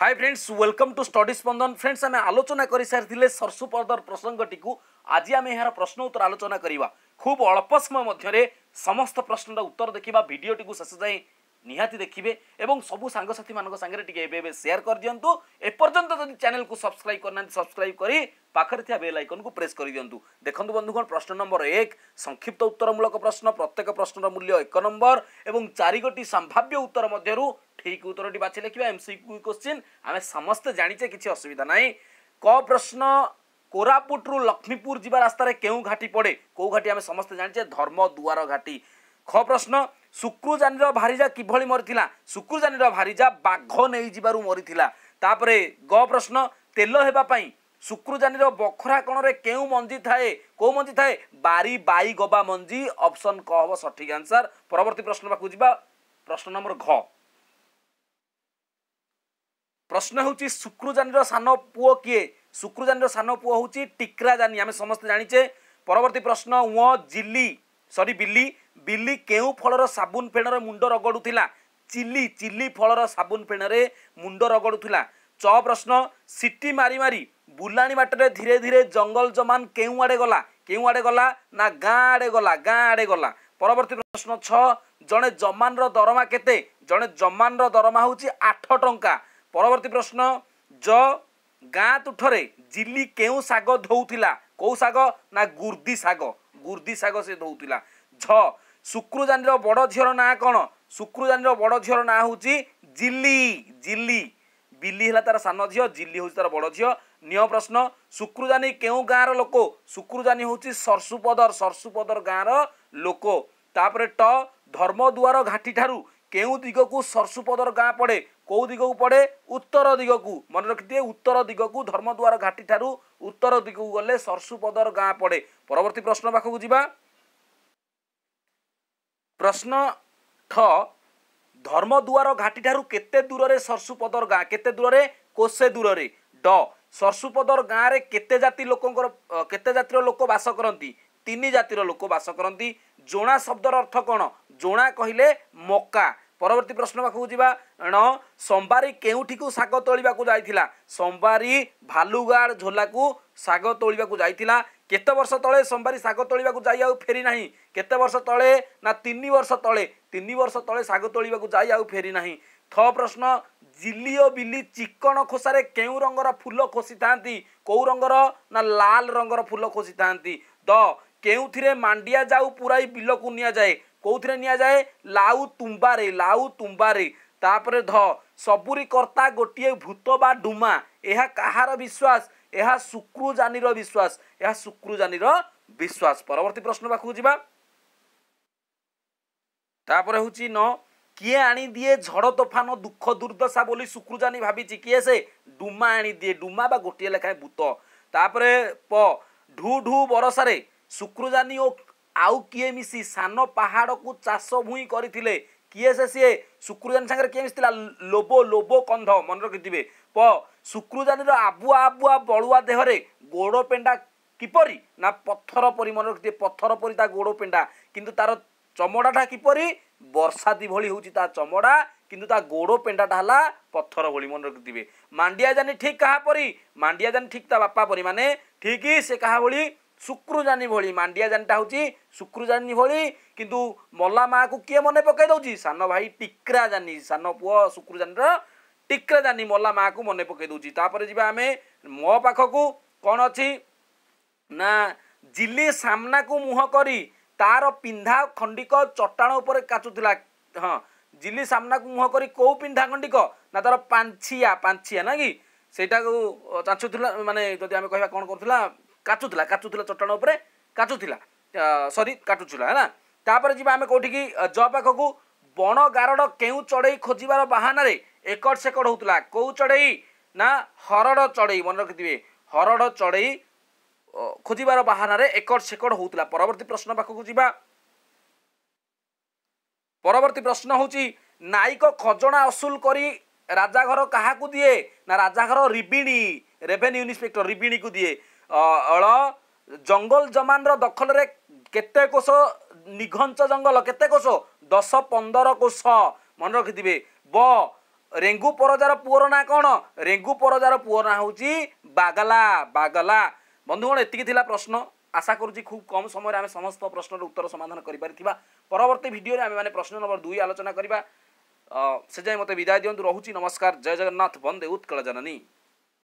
high friends welcome to study Spandan friends ଆମେ ଆଲୋଚନା କରିସାରିଥିଲେ ସର୍ଷୁ ପର୍ଦର ପ୍ରସଙ୍ଗଟିକୁ ଆଜି ଆମେ ଏହାର ପ୍ରଶ୍ନ ଉତ୍ତର ଆଲୋଚନା କରିବା ଖୁବ୍ ଅଳ୍ପ ସମୟ ମଧ୍ୟରେ ସମସ୍ତ ପ୍ରଶ୍ନର ଉତ୍ତର ଦେଖିବା ଭିଡ଼ିଓଟିକୁ ଶେଷ ଯାଏଁ নিহতি দেখবে এবং সবু সাংসাথী মান সাংরে টিকি এবে এবে সেয়ার করে দিও এপর্যন্ত যদি চ্যানেল কু সবসক্রাইব করে না সবসক্রাইব করে পাখে থাকা বেল আইকন কু প্রেস করে দিও দেখুন বন্ধুগণ প্রশ্ন নম্বর এক সংক্ষিপ্ত উত্তরমূলক প্রশ্ন প্রত্যেক প্রশ্নর মূল্য এক নম্বর এবং চারিগোটি সম্ভাব্য উত্তর মধ্যে ঠিক উত্তরটি বাছি লেখা এমসিকিউ কোশ্চিন আমি সমস্তে জাঁচে কিছু অসুবিধা নাই ক প্রশ্ন কোরাপুটু লক্ষ্মীপুর যা রাস্তায় কেউ ঘাটি পড়ে কেউ ঘাটি আমি সমস্ত জাঁচে ধর্ম দুয়ার ঘাটি খ প্রশ্ন ଶୁକ୍ରଜାନୀର ଭାରିଜା କିଭଳି ମରିଥିଲା ଶୁକ୍ରଜାନୀର ଭାରିଜା ବାଘ ନେଇଯିବାରୁ ମରିଥିଲା ତାପରେ ଗ ପ୍ରଶ୍ନ ତେଲ ହେବା ପାଇଁ ଶୁକ୍ରଜାନୀର ବଖରା କଣରେ କେଉଁ ମଞ୍ଜି ଥାଏ କେଉଁ ମଞ୍ଜି ଥାଏ ବାରି ବାଇ ଗବା ମଞ୍ଜି ଅପସନ୍ କ ହବ ସଠିକ୍ ଆନ୍ସର୍ ପରବର୍ତ୍ତୀ ପ୍ରଶ୍ନ ପାଖକୁ ଯିବା ପ୍ରଶ୍ନ ନମ୍ବର ଘ ପ୍ରଶ୍ନ ହେଉଛି ଶୁକ୍ରଜାନୀର ସାନ ପୁଅ କିଏ ଶୁକ୍ରଜାନୀର ସାନ ପୁଅ ହେଉଛି ଟିକ୍ରାଜାନୀ ଆମେ ସମସ୍ତେ ଜାଣିଛେ ପରବର୍ତ୍ତୀ ପ୍ରଶ୍ନ ଉଅ ଜିଲି ସରି ବିଲି ବିଲି କେଉଁ ଫଳର ସାବୁନ ଫେଣରେ ମୁଣ୍ଡ ରଗଡ଼ୁଥିଲା ଚିଲି ଚିଲି ଫଳର ସାବୁନ ଫେଣରେ ମୁଣ୍ଡ ରଗଡ଼ୁଥିଲା ଚ ପ୍ରଶ୍ନ ସିଟି ମାରି ମାରି ବୁଲାଣି ବାଟରେ ଧୀରେ ଧୀରେ ଜଙ୍ଗଲ ଜମାନ କେଉଁ ଆଡ଼େ ଗଲା କେଉଁ ଆଡ଼େ ଗଲା ନା ଗାଁ ଆଡ଼େ ଗଲା ଗାଁ ଆଡ଼େ ଗଲା ପରବର୍ତ୍ତୀ ପ୍ରଶ୍ନ ଛଅ ଜଣେ ଜମାନର ଦରମା କେତେ ଜଣେ ଜମାନର ଦରମା ହେଉଛି ଆଠ ଟଙ୍କା ପରବର୍ତ୍ତୀ ପ୍ରଶ୍ନ ଜ ଗାଁ ତୁଠରେ ଜିଲି କେଉଁ ଶାଗ ଧୋଉଥିଲା କେଉଁ ଶାଗ ନା ଗୁର୍ଦି ଶାଗ ଗୁର୍ଦି ଶାଗ ସେ ଧୋଉଥିଲା ଛଅ ଶୁକ୍ରଜାନୀର ବଡ଼ ଝିଅର ନାଁ କ'ଣ ଶୁକ୍ରଜାନୀର ବଡ଼ ଝିଅର ନାଁ ହେଉଛି ଜିଲି ଜିଲି ବିଲି ହେଲା ତାର ସାନ ଝିଅ ଜିଲି ହେଉଛି ତାର ବଡ଼ ଝିଅ ନିୟ ପ୍ରଶ୍ନ ଶୁକ୍ରଜାନୀ କେଉଁ ଗାଁର ଲୋକ ଶୁକ୍ରଜାନୀ ହେଉଛି ସରସୁପଦର ସରସୁପଦର ଗାଁର ଲୋକ ତାପରେ ଟ ଧର୍ମଦୁଆର ଘାଟି ଠାରୁ କେଉଁ ଦିଗକୁ ସରସୁପଦର ଗାଁ ପଡ଼େ କେଉଁ ଦିଗକୁ ପଡ଼େ ଉତ୍ତର ଦିଗକୁ ମନେ ରଖିଥିବେ ଉତ୍ତର ଦିଗକୁ ଧର୍ମଦୁଆର ଘାଟି ଠାରୁ ଉତ୍ତର ଦିଗକୁ ଗଲେ ସରସୁପଦର ଗାଁ ପଡ଼େ ପରବର୍ତ୍ତୀ ପ୍ରଶ୍ନ ପାଖକୁ ଯିବା ପ୍ରଶ୍ନ ଠ ଧର୍ମଦୁଆର ଘାଟି ଠାରୁ କେତେ ଦୂରରେ ସର୍ଷୁପଦର ଗାଁ କେତେ ଦୂରରେ କୋଷେ ଦୂରରେ ଡ ସର୍ଷୁପଦର ଗାଁରେ କେତେ ଜାତି ଲୋକଙ୍କର କେତେ ଜାତିର ଲୋକ ବାସ କରନ୍ତି ତିନି ଜାତିର ଲୋକ ବାସ କରନ୍ତି ଜୋଣା ଶବ୍ଦର ଅର୍ଥ କ'ଣ ଜୋଣା କହିଲେ ମକା ପରବର୍ତ୍ତୀ ପ୍ରଶ୍ନ ପାଖକୁ ଯିବା ଣ ସୋମବାରୀ କେଉଁଠିକୁ ଶାଗ ତୋଳିବାକୁ ଯାଇଥିଲା ସୋମବାରୀ ଭାଲୁଗାର ଝୋଲାକୁ ଶାଗ ତୋଳିବାକୁ ଯାଇଥିଲା କେତେ ବର୍ଷ ତଳେ ସୋମବାରୀ ଶାଗ ତୋଳିବାକୁ ଯାଇ ଆଉ ଫେରି ନାହିଁ କେତେ ବର୍ଷ ତଳେ ନା ତିନି ବର୍ଷ ତଳେ ତିନି ବର୍ଷ ତଳେ ଶାଗ ତୋଳିବାକୁ ଯାଇ ଆଉ ଫେରି ନାହିଁ ଥ ପ୍ରଶ୍ନ ଜିଲି ଓ ବିଲି ଚିକଣ ଖୋସାରେ କେଉଁ ରଙ୍ଗର ଫୁଲ ଖୋସିଥାନ୍ତି କେଉଁ ରଙ୍ଗର ନା ଲାଲ ରଙ୍ଗର ଫୁଲ ଖୋସିଥାନ୍ତି ଦ କେଉଁଥିରେ ମାଣ୍ଡିଆ ଯାଉ ପୁରାଇ ବିଲକୁ ନିଆଯାଏ କେଉଁଥିରେ ନିଆଯାଏ ଲାଉ ତୁମ୍ବାରେ ଲାଉ ତୁମ୍ବାରେ ତାପରେ ଧ ସବୁରି କର୍ତ୍ତା ଗୋଟିଏ ଭୂତ ବା ଡୁମା ଏହା କାହାର ବିଶ୍ୱାସ ଏହା ଶୁକ୍ରଜାନୀର ବିଶ୍ୱାସ ଏହା ଶୁକ୍ରଜାନୀର ବିଶ୍ୱାସ ପରବର୍ତ୍ତୀ ପ୍ରଶ୍ନ ପାଖକୁ ଯିବା ତାପରେ ହେଉଛି ନ କିଏ ଆଣିଦିଏ ଝଡ଼ ତୋଫାନ ଦୁଃଖ ଦୁର୍ଦ୍ଦଶା ବୋଲି ଶୁକ୍ରଜାନୀ ଭାବିଛି କିଏ ସେ ଡୁମା ଆଣିଦିଏ ଡୁମା ବା ଗୋଟିଏ ଲେଖାଏଁ ଭୂତ ତାପରେ ପ ଢୁ ଢୁ ବରଷାରେ ଶୁକ୍ରଜାନୀ ଓ ଆଉ କିଏ ମିଶି ସାନ ପାହାଡ଼କୁ ଚାଷ ଭୂଇଁ କରିଥିଲେ କିଏ ସେ ସିଏ ଶୁକ୍ରଜାନି ସାଙ୍ଗରେ କେମିତି ଥିଲା ଲୋବ ଲୋବ କନ୍ଧ ମନେ ରଖିଥିବେ ପ ଶୁକ୍ରଜାନିର ଆବୁଆ ଆବୁଆ ବଳୁଆ ଦେହରେ ଗୋଡ଼ ପେଣ୍ଡା କିପରି ନା ପଥର ପରି ମନେ ରଖିଥିବେ ପଥର ପରି ତା ଗୋଡ଼ ପେଣ୍ଡା କିନ୍ତୁ ତାର ଚମଡ଼ାଟା କିପରି ବର୍ଷାତି ଭଳି ହେଉଛି ତା ଚମଡ଼ା କିନ୍ତୁ ତା ଗୋଡ଼ ପେଣ୍ଡାଟା ହେଲା ପଥର ଭଳି ମନେ ରଖିଥିବେ ମାଣ୍ଡିଆ ଜାନି ଠିକ୍ କାହା ପରି ମାଣ୍ଡିଆ ଜାନି ଠିକ୍ ତା ବାପା ପରି ମାନେ ଠିକ୍ ସେ କାହା ଭଳି ଶୁକ୍ରଜାନୀ ଭଳି ମାଣ୍ଡିଆ ଜାନିଟା ହେଉଛି ଶୁକ୍ରଜାନୀ ଭଳି କିନ୍ତୁ ମଲା ମାଆକୁ କିଏ ମନେ ପକାଇ ଦେଉଛି ସାନ ଭାଇ ଟିକ୍ରା ଜାନି ସାନ ପୁଅ ଶୁକ୍ରଜାନୀର ଟିକ୍ରା ଜାନି ମଲା ମାଆକୁ ମନେ ପକାଇ ଦେଉଛି ତାପରେ ଯିବା ଆମେ ମୋ ପାଖକୁ କ'ଣ ଅଛି ନା ଜିଲି ସାମ୍ନାକୁ ମୁହଁ କରି ତାର ପିନ୍ଧା ଖଣ୍ଡିକ ଚଟାଣ ଉପରେ କାଚୁଥିଲା ହଁ ଜିଲି ସାମ୍ନାକୁ ମୁହଁ କରି କେଉଁ ପିନ୍ଧା ଖଣ୍ଡିକ ନା ତାର ପାଞ୍ଛିଆ ପାଞ୍ଛିଆ ନା କି ସେଇଟାକୁ ଚାଞ୍ଚୁଥିଲା ମାନେ ଯଦି ଆମେ କହିବା କ'ଣ କରୁଥିଲା କାଚୁଥିଲା କାଚୁଥିଲା ଚଟାଣ ଉପରେ କାଚୁଥିଲା ସରି କାଟୁଥିଲା ହେଲା ତାପରେ ଯିବା ଆମେ କେଉଁଠିକି ଜ ପାଖକୁ ବଣ ଗାରଡ଼ କେଉଁ ଚଢ଼େଇ ଖୋଜିବାର ବାହାନାରେ ଏକଡ଼ ସେକଡ଼ ହେଉଥିଲା କେଉଁ ଚଢ଼େଇ ନା ହରଡ଼ ଚଢ଼େଇ ମନେ ରଖିଥିବେ ହରଡ଼ ଚଢ଼େଇ ଖୋଜିବାର ବାହାନାରେ ଏକଡ଼ ସେକଡ଼ ହେଉଥିଲା ପରବର୍ତ୍ତୀ ପ୍ରଶ୍ନ ପାଖକୁ ଯିବା ପରବର୍ତ୍ତୀ ପ୍ରଶ୍ନ ହେଉଛି ନାୟିକ ଖଜଣା ଅସୁଲ କରି ରାଜାଘର କାହାକୁ ଦିଏ ନା ରାଜାଘର ରିବିଣୀ ରେଭେନ୍ୟୁ ଇନ୍ସପେକ୍ଟର ରିବିଣୀକୁ ଦିଏ ଅଳ ଜଙ୍ଗଲ ଜମାନର ଦଖଲରେ କେତେ କୋଷ ନିଘଞ୍ଚ ଜଙ୍ଗଲ କେତେ କୋଷ ଦଶ ପନ୍ଦର କୋଷ ମନେ ରଖିଥିବେ ବ ରେଙ୍ଗୁ ପରଜାର ପୁଅର ନାଁ କ'ଣ ରେଙ୍ଗୁ ପରଜାର ପୁଅର ନାଁ ହେଉଛି ବାଗଲା ବାଗଲା ବନ୍ଧୁଗଣ ଏତିକି ଥିଲା ପ୍ରଶ୍ନ ଆଶା କରୁଛି ଖୁବ୍ କମ୍ ସମୟରେ ଆମେ ସମସ୍ତ ପ୍ରଶ୍ନର ଉତ୍ତର ସମାଧାନ କରିପାରିଥିବା ପରବର୍ତ୍ତୀ ଭିଡ଼ିଓରେ ଆମେମାନେ ପ୍ରଶ୍ନ ନମ୍ବର ଦୁଇ ଆଲୋଚନା କରିବା ସେ ଯାଏଁ ମୋତେ ବିଦାୟ ଦିଅନ୍ତୁ ରହୁଛି ନମସ୍କାର ଜୟ ଜଗନ୍ନାଥ ବନ୍ଦେ ଉତ୍କଳ ଜନନୀ